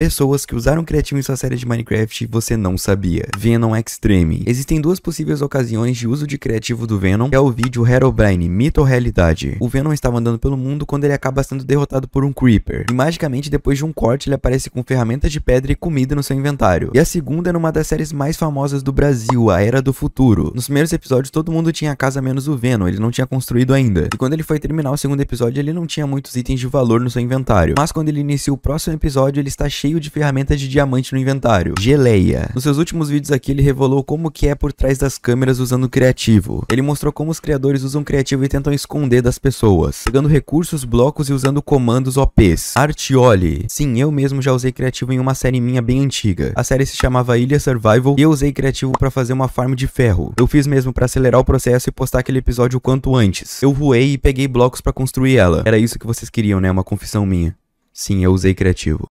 Pessoas que usaram criativo em sua série de Minecraft e você não sabia. Venom Extreme. Existem duas possíveis ocasiões de uso de criativo do Venom, que é o vídeo Herobrine, Mito ou Realidade. O Venom estava andando pelo mundo quando ele acaba sendo derrotado por um Creeper. E magicamente, depois de um corte, ele aparece com ferramentas de pedra e comida no seu inventário. E a segunda é numa das séries mais famosas do Brasil, A Era do Futuro. Nos primeiros episódios, todo mundo tinha casa menos o Venom, ele não tinha construído ainda. E quando ele foi terminar o segundo episódio, ele não tinha muitos itens de valor no seu inventário. Mas quando ele inicia o próximo episódio, ele está cheio cheio de ferramentas de diamante no inventário. Geleia. Nos seus últimos vídeos aqui, ele revelou como que é por trás das câmeras usando o criativo. Ele mostrou como os criadores usam criativo e tentam esconder das pessoas, pegando recursos, blocos e usando comandos OPs. Artioli. Sim, eu mesmo já usei criativo em uma série minha bem antiga. A série se chamava Ilha Survival e eu usei criativo para fazer uma farm de ferro. Eu fiz mesmo para acelerar o processo e postar aquele episódio o quanto antes. Eu voei e peguei blocos para construir ela. Era isso que vocês queriam, né? Uma confissão minha. Sim, eu usei criativo.